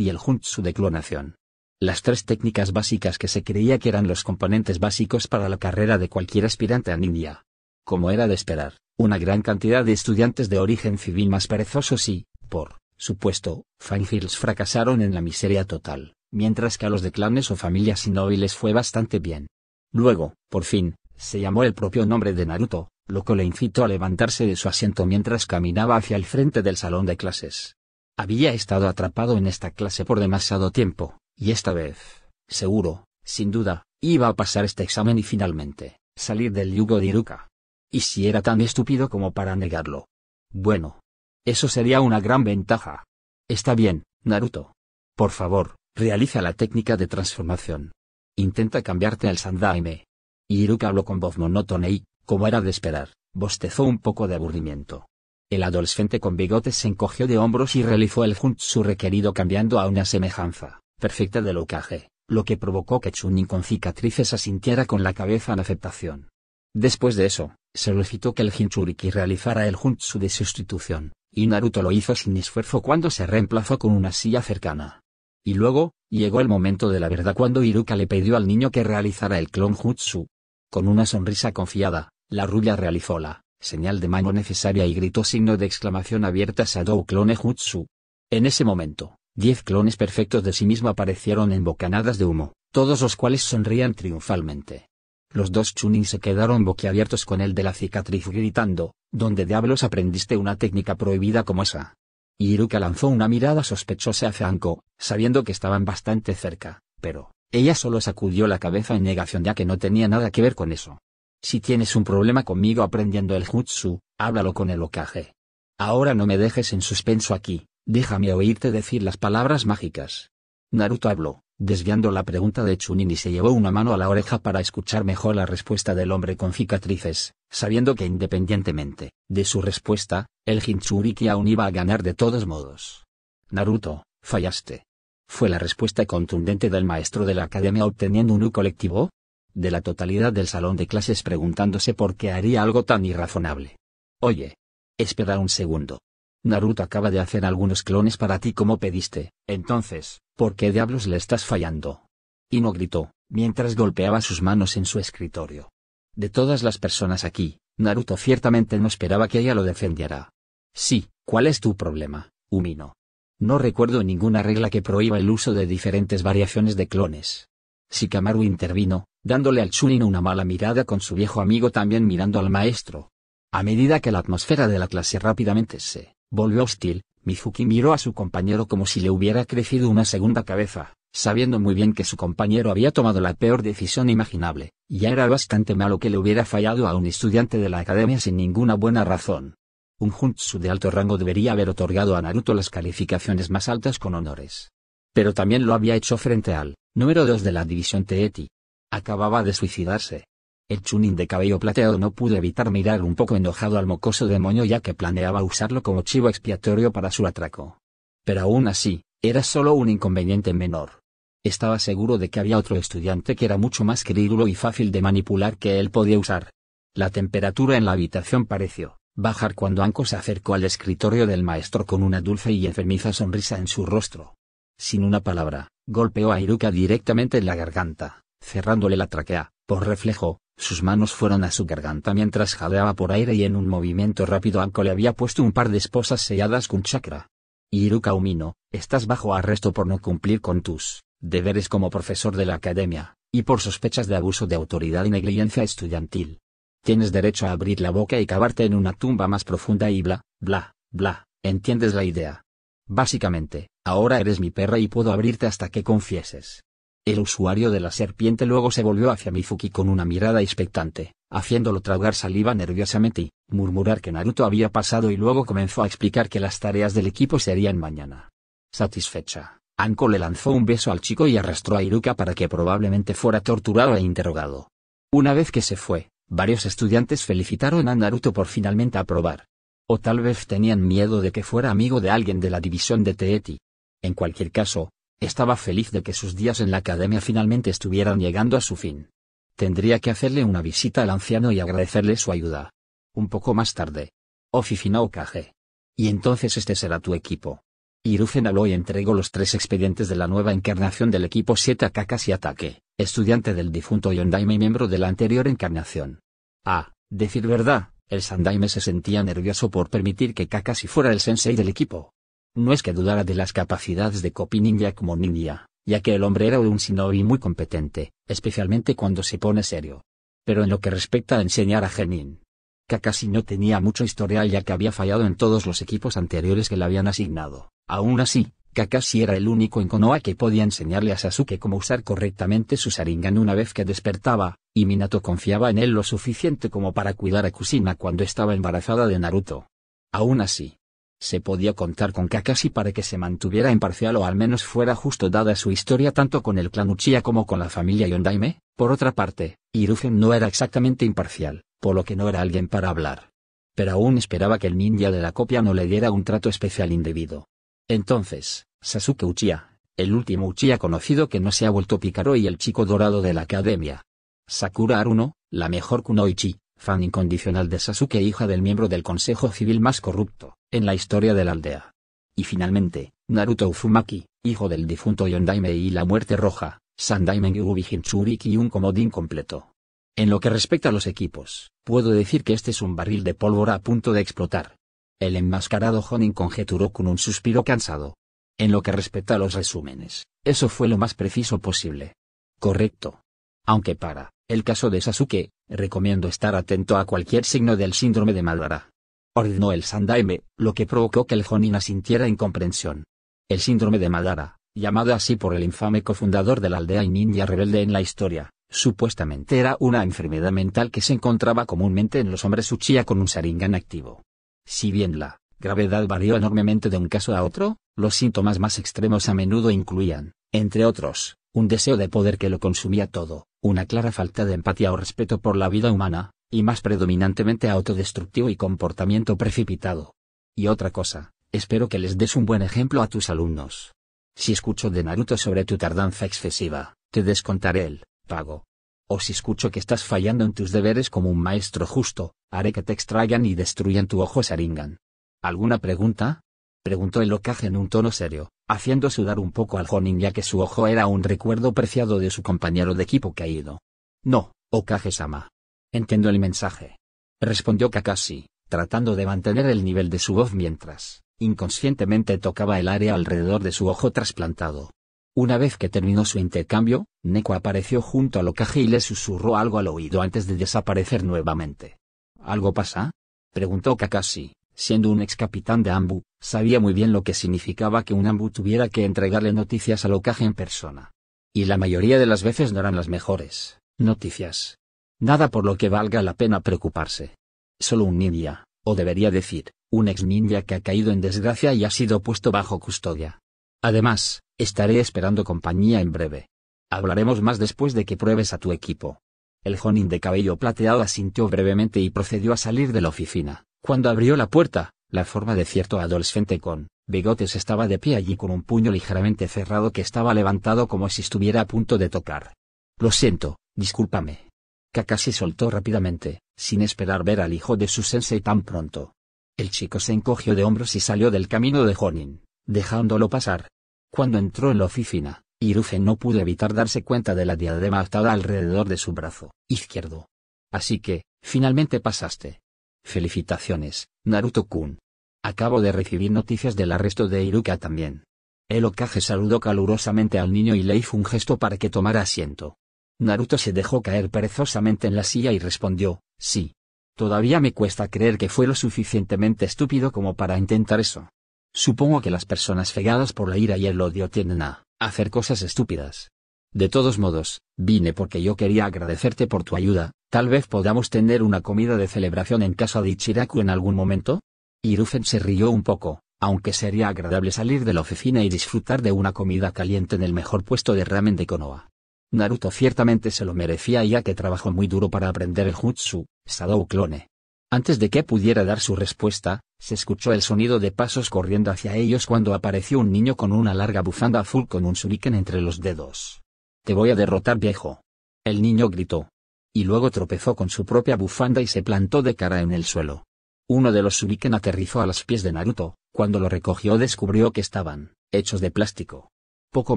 y el Jutsu de clonación las tres técnicas básicas que se creía que eran los componentes básicos para la carrera de cualquier aspirante a ninja. Como era de esperar, una gran cantidad de estudiantes de origen civil más perezosos y, por supuesto, Fanfields fracasaron en la miseria total, mientras que a los de clanes o familias inóviles fue bastante bien. Luego, por fin, se llamó el propio nombre de Naruto, lo que le incitó a levantarse de su asiento mientras caminaba hacia el frente del salón de clases. Había estado atrapado en esta clase por demasiado tiempo, y esta vez, seguro, sin duda, iba a pasar este examen y finalmente, salir del yugo de Iruka. Y si era tan estúpido como para negarlo. Bueno. Eso sería una gran ventaja. Está bien, Naruto. Por favor, realiza la técnica de transformación. Intenta cambiarte al Sandaime. Iruka habló con voz monótona y, como era de esperar, bostezó un poco de aburrimiento. El adolescente con bigotes se encogió de hombros y realizó el su requerido cambiando a una semejanza perfecta del ocaje, lo que provocó que Chunin con cicatrices asintiera con la cabeza en aceptación. Después de eso, se solicitó que el Jinchuriki realizara el Jutsu de sustitución, y Naruto lo hizo sin esfuerzo cuando se reemplazó con una silla cercana. Y luego, llegó el momento de la verdad cuando Iruka le pidió al niño que realizara el clon Jutsu. Con una sonrisa confiada, la rubia realizó la señal de mano necesaria y gritó signo de exclamación abierta Sadou clone Jutsu. En ese momento, Diez clones perfectos de sí mismo aparecieron en bocanadas de humo, todos los cuales sonrían triunfalmente. Los dos Chunin se quedaron boquiabiertos con el de la cicatriz gritando, ¿dónde diablos aprendiste una técnica prohibida como esa? Iruka lanzó una mirada sospechosa hacia Anko, sabiendo que estaban bastante cerca, pero, ella solo sacudió la cabeza en negación ya que no tenía nada que ver con eso. Si tienes un problema conmigo aprendiendo el jutsu, háblalo con el Okage. Ahora no me dejes en suspenso aquí, Déjame oírte decir las palabras mágicas. Naruto habló, desviando la pregunta de Chunin y se llevó una mano a la oreja para escuchar mejor la respuesta del hombre con cicatrices, sabiendo que independientemente de su respuesta, el Jinchuriki aún iba a ganar de todos modos. Naruto, fallaste. Fue la respuesta contundente del maestro de la academia obteniendo un U colectivo, de la totalidad del salón de clases preguntándose por qué haría algo tan irrazonable. Oye. Espera un segundo. Naruto acaba de hacer algunos clones para ti como pediste, entonces, ¿por qué diablos le estás fallando? Ino gritó, mientras golpeaba sus manos en su escritorio. De todas las personas aquí, Naruto ciertamente no esperaba que ella lo defendiera. Sí, ¿cuál es tu problema, Umino? No recuerdo ninguna regla que prohíba el uso de diferentes variaciones de clones. Shikamaru intervino, dándole al Chunin una mala mirada con su viejo amigo también mirando al maestro. A medida que la atmósfera de la clase rápidamente se Volvió hostil, Mizuki miró a su compañero como si le hubiera crecido una segunda cabeza, sabiendo muy bien que su compañero había tomado la peor decisión imaginable, ya era bastante malo que le hubiera fallado a un estudiante de la academia sin ninguna buena razón. Un jutsu de alto rango debería haber otorgado a Naruto las calificaciones más altas con honores. Pero también lo había hecho frente al número 2 de la división Teeti. Acababa de suicidarse. El chunín de cabello plateado no pudo evitar mirar un poco enojado al mocoso demonio ya que planeaba usarlo como chivo expiatorio para su atraco. Pero aún así, era solo un inconveniente menor. Estaba seguro de que había otro estudiante que era mucho más crédulo y fácil de manipular que él podía usar. La temperatura en la habitación pareció bajar cuando Anko se acercó al escritorio del maestro con una dulce y enfermiza sonrisa en su rostro. Sin una palabra, golpeó a Iruka directamente en la garganta, cerrándole la traquea, por reflejo, sus manos fueron a su garganta mientras jadeaba por aire y en un movimiento rápido Anko le había puesto un par de esposas selladas con chakra. Iruka Umino, estás bajo arresto por no cumplir con tus deberes como profesor de la academia, y por sospechas de abuso de autoridad y negligencia estudiantil. Tienes derecho a abrir la boca y cavarte en una tumba más profunda y bla, bla, bla, ¿entiendes la idea? Básicamente, ahora eres mi perra y puedo abrirte hasta que confieses. El usuario de la serpiente luego se volvió hacia Mifuki con una mirada expectante, haciéndolo tragar saliva nerviosamente y murmurar que Naruto había pasado y luego comenzó a explicar que las tareas del equipo serían mañana. Satisfecha, Anko le lanzó un beso al chico y arrastró a Iruka para que probablemente fuera torturado e interrogado. Una vez que se fue, varios estudiantes felicitaron a Naruto por finalmente aprobar. O tal vez tenían miedo de que fuera amigo de alguien de la división de Teeti. En cualquier caso, estaba feliz de que sus días en la academia finalmente estuvieran llegando a su fin. Tendría que hacerle una visita al anciano y agradecerle su ayuda. Un poco más tarde. oficina Okage. Y entonces este será tu equipo. Irufen habló y entregó los tres expedientes de la nueva encarnación del equipo 7 Kakashi Ataque, estudiante del difunto Yondaime y miembro de la anterior encarnación. ah, decir verdad, el Sandaime se sentía nervioso por permitir que Kakashi fuera el sensei del equipo, no es que dudara de las capacidades de ninja como ninja, ya que el hombre era un shinobi muy competente, especialmente cuando se pone serio. Pero en lo que respecta a enseñar a Genin, Kakashi no tenía mucho historial ya que había fallado en todos los equipos anteriores que le habían asignado. Aún así, Kakashi era el único en Konoha que podía enseñarle a Sasuke cómo usar correctamente su saringan una vez que despertaba, y Minato confiaba en él lo suficiente como para cuidar a Kusina cuando estaba embarazada de Naruto. Aún así, se podía contar con Kakashi para que se mantuviera imparcial o al menos fuera justo dada su historia tanto con el clan Uchiha como con la familia Yondaime. Por otra parte, Hiruzen no era exactamente imparcial, por lo que no era alguien para hablar. Pero aún esperaba que el ninja de la copia no le diera un trato especial indebido. Entonces, Sasuke Uchiha, el último Uchiha conocido que no se ha vuelto Picaro y el chico dorado de la academia. Sakura Aruno, la mejor Kunoichi, fan incondicional de Sasuke hija del miembro del Consejo Civil más corrupto, en la historia de la aldea. Y finalmente, Naruto Uzumaki, hijo del difunto Yondaime y la Muerte Roja, Sandaimen Yubi Hinchuriki y un comodín completo. En lo que respecta a los equipos, puedo decir que este es un barril de pólvora a punto de explotar. El enmascarado Honin conjeturó con un suspiro cansado. En lo que respecta a los resúmenes, eso fue lo más preciso posible. Correcto. Aunque para, el caso de Sasuke, Recomiendo estar atento a cualquier signo del síndrome de Maldara. Ordenó el Sandaime, lo que provocó que el Jonina sintiera incomprensión. El síndrome de madara llamado así por el infame cofundador de la aldea y ninja rebelde en la historia, supuestamente era una enfermedad mental que se encontraba comúnmente en los hombres Uchiha con un Sharingan activo. Si bien la gravedad varió enormemente de un caso a otro, los síntomas más extremos a menudo incluían, entre otros, un deseo de poder que lo consumía todo, una clara falta de empatía o respeto por la vida humana, y más predominantemente autodestructivo y comportamiento precipitado. Y otra cosa, espero que les des un buen ejemplo a tus alumnos. Si escucho de Naruto sobre tu tardanza excesiva, te descontaré el pago. O si escucho que estás fallando en tus deberes como un maestro justo, haré que te extraigan y destruyan tu ojo saringan. ¿Alguna pregunta? Preguntó el Okage en un tono serio haciendo sudar un poco al Jonin ya que su ojo era un recuerdo preciado de su compañero de equipo caído. No, Okage-sama. Entiendo el mensaje. Respondió Kakashi, tratando de mantener el nivel de su voz mientras, inconscientemente tocaba el área alrededor de su ojo trasplantado. Una vez que terminó su intercambio, Neko apareció junto a Okage y le susurró algo al oído antes de desaparecer nuevamente. ¿Algo pasa? preguntó Kakashi, Siendo un ex capitán de Ambu, sabía muy bien lo que significaba que un Ambu tuviera que entregarle noticias a ocaje en persona. Y la mayoría de las veces no eran las mejores noticias. Nada por lo que valga la pena preocuparse. Solo un ninja, o debería decir, un ex ninja que ha caído en desgracia y ha sido puesto bajo custodia. Además, estaré esperando compañía en breve. Hablaremos más después de que pruebes a tu equipo. El Jonin de cabello plateado asintió brevemente y procedió a salir de la oficina. Cuando abrió la puerta, la forma de cierto adolescente con bigotes estaba de pie allí con un puño ligeramente cerrado que estaba levantado como si estuviera a punto de tocar. Lo siento, discúlpame. Kakashi soltó rápidamente, sin esperar ver al hijo de su sensei tan pronto. El chico se encogió de hombros y salió del camino de Honin, dejándolo pasar. Cuando entró en la oficina, Irufe no pudo evitar darse cuenta de la diadema atada alrededor de su brazo izquierdo. Así que, finalmente pasaste. Felicitaciones, Naruto-kun. Acabo de recibir noticias del arresto de Iruka también. El Okage saludó calurosamente al niño y le hizo un gesto para que tomara asiento. Naruto se dejó caer perezosamente en la silla y respondió, sí. Todavía me cuesta creer que fue lo suficientemente estúpido como para intentar eso. Supongo que las personas cegadas por la ira y el odio tienden a hacer cosas estúpidas. De todos modos, vine porque yo quería agradecerte por tu ayuda, tal vez podamos tener una comida de celebración en casa de Ichiraku en algún momento. Irufen se rió un poco, aunque sería agradable salir de la oficina y disfrutar de una comida caliente en el mejor puesto de ramen de Konoha. Naruto ciertamente se lo merecía ya que trabajó muy duro para aprender el jutsu, Sadou Clone. Antes de que pudiera dar su respuesta, se escuchó el sonido de pasos corriendo hacia ellos cuando apareció un niño con una larga bufanda azul con un shuriken entre los dedos. Te voy a derrotar viejo. El niño gritó. Y luego tropezó con su propia bufanda y se plantó de cara en el suelo. Uno de los shuriken aterrizó a los pies de Naruto, cuando lo recogió descubrió que estaban, hechos de plástico. Poco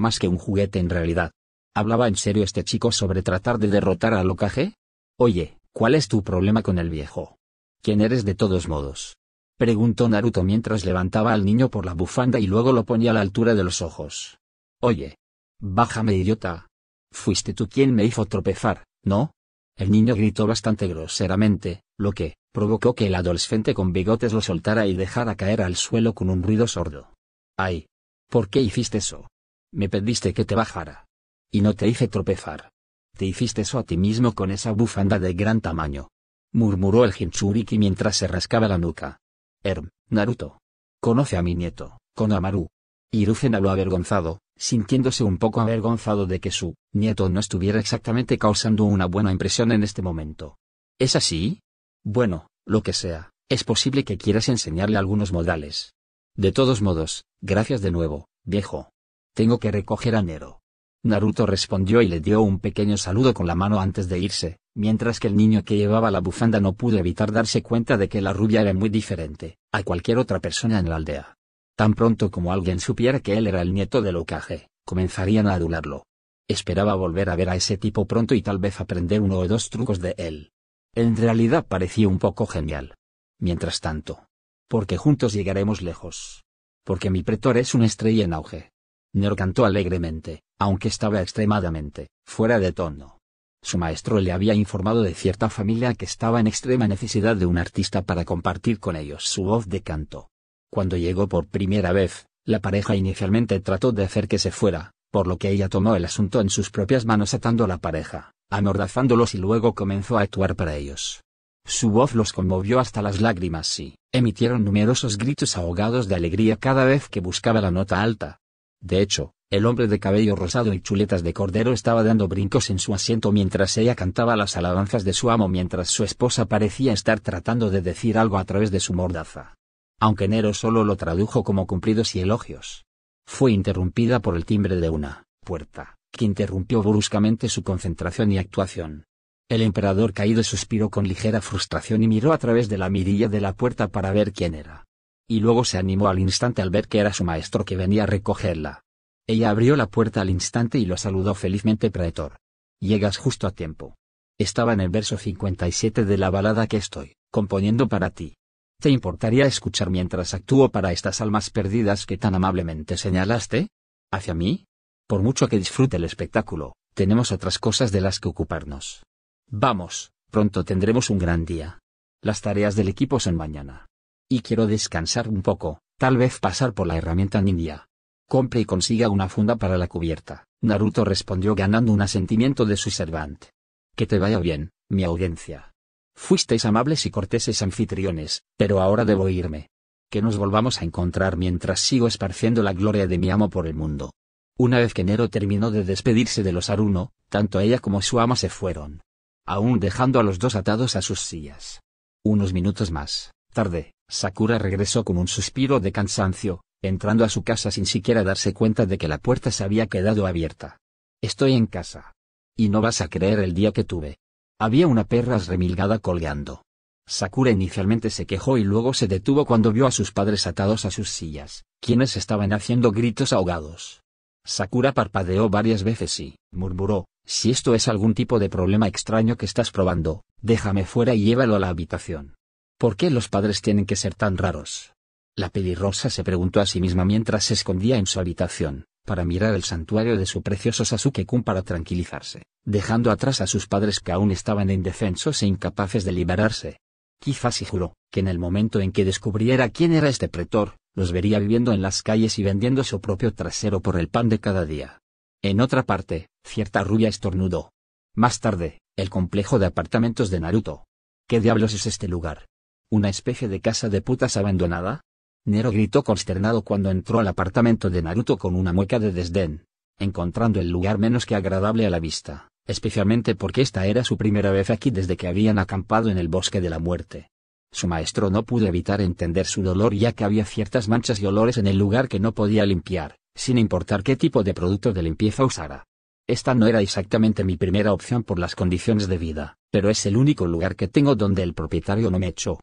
más que un juguete en realidad. ¿Hablaba en serio este chico sobre tratar de derrotar al ocaje? Oye, ¿cuál es tu problema con el viejo? ¿Quién eres de todos modos? Preguntó Naruto mientras levantaba al niño por la bufanda y luego lo ponía a la altura de los ojos. Oye. Bájame idiota, Fuiste tú quien me hizo tropezar, ¿no? El niño gritó bastante groseramente, lo que, provocó que el adolescente con bigotes lo soltara y dejara caer al suelo con un ruido sordo. Ay. ¿Por qué hiciste eso? Me pediste que te bajara. Y no te hice tropezar. Te hiciste eso a ti mismo con esa bufanda de gran tamaño. Murmuró el Jinchuriki mientras se rascaba la nuca. Erm, Naruto. Conoce a mi nieto, Konamaru. Y lo habló avergonzado, sintiéndose un poco avergonzado de que su nieto no estuviera exactamente causando una buena impresión en este momento. ¿Es así? Bueno, lo que sea, es posible que quieras enseñarle algunos modales. De todos modos, gracias de nuevo, viejo. Tengo que recoger a Nero. Naruto respondió y le dio un pequeño saludo con la mano antes de irse, mientras que el niño que llevaba la bufanda no pudo evitar darse cuenta de que la rubia era muy diferente a cualquier otra persona en la aldea. Tan pronto como alguien supiera que él era el nieto de ocaje, comenzarían a adularlo. Esperaba volver a ver a ese tipo pronto y tal vez aprender uno o dos trucos de él. En realidad parecía un poco genial. Mientras tanto. Porque juntos llegaremos lejos. Porque mi pretor es una estrella en auge. Nero cantó alegremente, aunque estaba extremadamente, fuera de tono. Su maestro le había informado de cierta familia que estaba en extrema necesidad de un artista para compartir con ellos su voz de canto. Cuando llegó por primera vez, la pareja inicialmente trató de hacer que se fuera, por lo que ella tomó el asunto en sus propias manos atando a la pareja, amordazándolos y luego comenzó a actuar para ellos. Su voz los conmovió hasta las lágrimas y, emitieron numerosos gritos ahogados de alegría cada vez que buscaba la nota alta. De hecho, el hombre de cabello rosado y chuletas de cordero estaba dando brincos en su asiento mientras ella cantaba las alabanzas de su amo mientras su esposa parecía estar tratando de decir algo a través de su mordaza aunque Nero solo lo tradujo como cumplidos y elogios. Fue interrumpida por el timbre de una puerta, que interrumpió bruscamente su concentración y actuación. El emperador caído suspiró con ligera frustración y miró a través de la mirilla de la puerta para ver quién era. Y luego se animó al instante al ver que era su maestro que venía a recogerla. Ella abrió la puerta al instante y lo saludó felizmente Praetor. Llegas justo a tiempo. Estaba en el verso 57 de la balada que estoy componiendo para ti. ¿Te importaría escuchar mientras actúo para estas almas perdidas que tan amablemente señalaste? ¿Hacia mí? Por mucho que disfrute el espectáculo, tenemos otras cosas de las que ocuparnos. Vamos, pronto tendremos un gran día. Las tareas del equipo son mañana. Y quiero descansar un poco, tal vez pasar por la herramienta ninja. Compre y consiga una funda para la cubierta, Naruto respondió ganando un asentimiento de su servante. Que te vaya bien, mi audiencia. Fuisteis amables y corteses anfitriones, pero ahora debo irme. Que nos volvamos a encontrar mientras sigo esparciendo la gloria de mi amo por el mundo. Una vez que Nero terminó de despedirse de los Aruno, tanto ella como su ama se fueron. Aún dejando a los dos atados a sus sillas. Unos minutos más, tarde, Sakura regresó con un suspiro de cansancio, entrando a su casa sin siquiera darse cuenta de que la puerta se había quedado abierta. Estoy en casa. Y no vas a creer el día que tuve. Había una perra remilgada colgando. Sakura inicialmente se quejó y luego se detuvo cuando vio a sus padres atados a sus sillas, quienes estaban haciendo gritos ahogados. Sakura parpadeó varias veces y, murmuró, si esto es algún tipo de problema extraño que estás probando, déjame fuera y llévalo a la habitación. ¿Por qué los padres tienen que ser tan raros? La pelirrosa se preguntó a sí misma mientras se escondía en su habitación para mirar el santuario de su precioso Sasuke-kun para tranquilizarse, dejando atrás a sus padres que aún estaban indefensos e incapaces de liberarse. Quizás si juró, que en el momento en que descubriera quién era este pretor, los vería viviendo en las calles y vendiendo su propio trasero por el pan de cada día. En otra parte, cierta rubia estornudó. Más tarde, el complejo de apartamentos de Naruto. ¿Qué diablos es este lugar? ¿Una especie de casa de putas abandonada? Nero gritó consternado cuando entró al apartamento de Naruto con una mueca de desdén, encontrando el lugar menos que agradable a la vista, especialmente porque esta era su primera vez aquí desde que habían acampado en el bosque de la muerte. Su maestro no pudo evitar entender su dolor ya que había ciertas manchas y olores en el lugar que no podía limpiar, sin importar qué tipo de producto de limpieza usara. Esta no era exactamente mi primera opción por las condiciones de vida, pero es el único lugar que tengo donde el propietario no me echó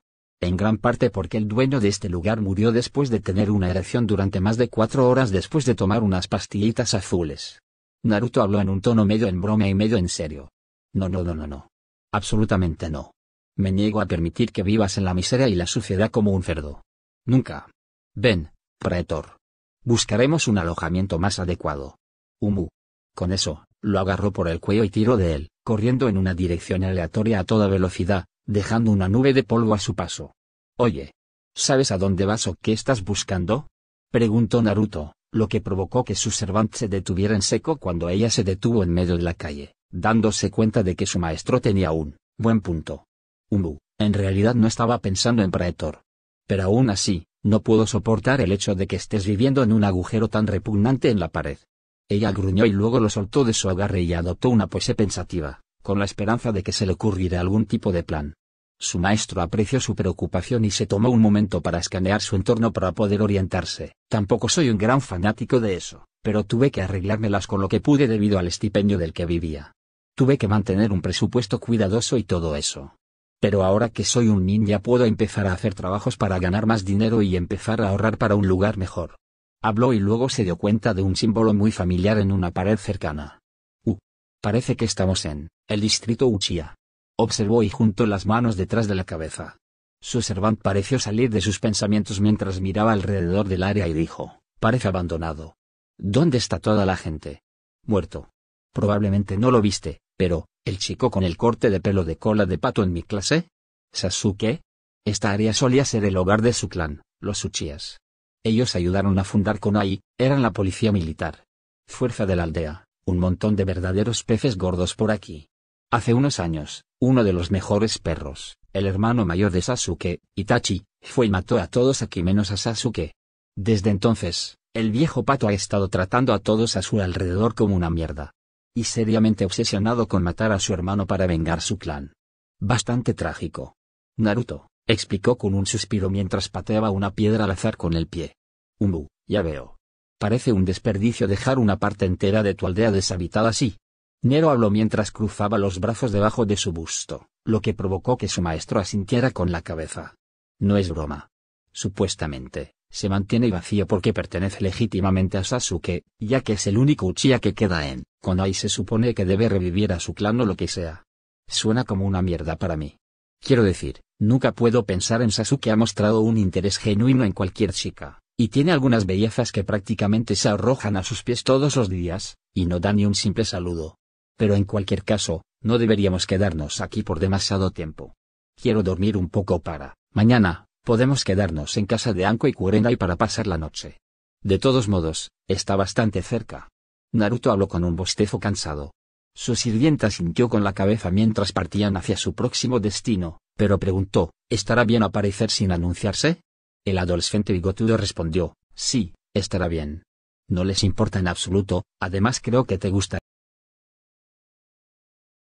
en gran parte porque el dueño de este lugar murió después de tener una erección durante más de cuatro horas después de tomar unas pastillitas azules. Naruto habló en un tono medio en broma y medio en serio. No, no, no, no, no. Absolutamente no. Me niego a permitir que vivas en la miseria y la suciedad como un cerdo. Nunca. Ven, praetor. Buscaremos un alojamiento más adecuado. Umu. Con eso, lo agarró por el cuello y tiró de él, corriendo en una dirección aleatoria a toda velocidad, dejando una nube de polvo a su paso. Oye. ¿Sabes a dónde vas o qué estás buscando? preguntó Naruto, lo que provocó que su servante se detuviera en seco cuando ella se detuvo en medio de la calle, dándose cuenta de que su maestro tenía un buen punto. Umu, en realidad no estaba pensando en Praetor. Pero aún así, no puedo soportar el hecho de que estés viviendo en un agujero tan repugnante en la pared. Ella gruñó y luego lo soltó de su agarre y adoptó una pose pensativa con la esperanza de que se le ocurriera algún tipo de plan. Su maestro apreció su preocupación y se tomó un momento para escanear su entorno para poder orientarse. Tampoco soy un gran fanático de eso, pero tuve que arreglármelas con lo que pude debido al estipendio del que vivía. Tuve que mantener un presupuesto cuidadoso y todo eso. Pero ahora que soy un ninja puedo empezar a hacer trabajos para ganar más dinero y empezar a ahorrar para un lugar mejor. Habló y luego se dio cuenta de un símbolo muy familiar en una pared cercana. Parece que estamos en el distrito Uchiha. Observó y juntó las manos detrás de la cabeza. Su servante pareció salir de sus pensamientos mientras miraba alrededor del área y dijo, parece abandonado. ¿Dónde está toda la gente? Muerto. Probablemente no lo viste, pero, ¿el chico con el corte de pelo de cola de pato en mi clase? Sasuke? Esta área solía ser el hogar de su clan, los Uchías. Ellos ayudaron a fundar Konai, eran la policía militar. Fuerza de la aldea un montón de verdaderos peces gordos por aquí. Hace unos años, uno de los mejores perros, el hermano mayor de Sasuke, Itachi, fue y mató a todos aquí menos a Sasuke. Desde entonces, el viejo pato ha estado tratando a todos a su alrededor como una mierda. Y seriamente obsesionado con matar a su hermano para vengar su clan. Bastante trágico. Naruto, explicó con un suspiro mientras pateaba una piedra al azar con el pie. Umu, ya veo. Parece un desperdicio dejar una parte entera de tu aldea deshabitada así. Nero habló mientras cruzaba los brazos debajo de su busto, lo que provocó que su maestro asintiera con la cabeza. No es broma. Supuestamente, se mantiene vacío porque pertenece legítimamente a Sasuke, ya que es el único Uchiha que queda en Konoha y se supone que debe revivir a su clan o lo que sea. Suena como una mierda para mí. Quiero decir, nunca puedo pensar en Sasuke ha mostrado un interés genuino en cualquier chica. Y tiene algunas bellezas que prácticamente se arrojan a sus pies todos los días, y no da ni un simple saludo. Pero en cualquier caso, no deberíamos quedarnos aquí por demasiado tiempo. Quiero dormir un poco para, mañana, podemos quedarnos en casa de Anko y Kurenai para pasar la noche. De todos modos, está bastante cerca. Naruto habló con un bostezo cansado. Su sirvienta sintió con la cabeza mientras partían hacia su próximo destino, pero preguntó, ¿estará bien aparecer sin anunciarse? El adolescente bigotudo respondió, sí, estará bien. No les importa en absoluto, además creo que te gusta.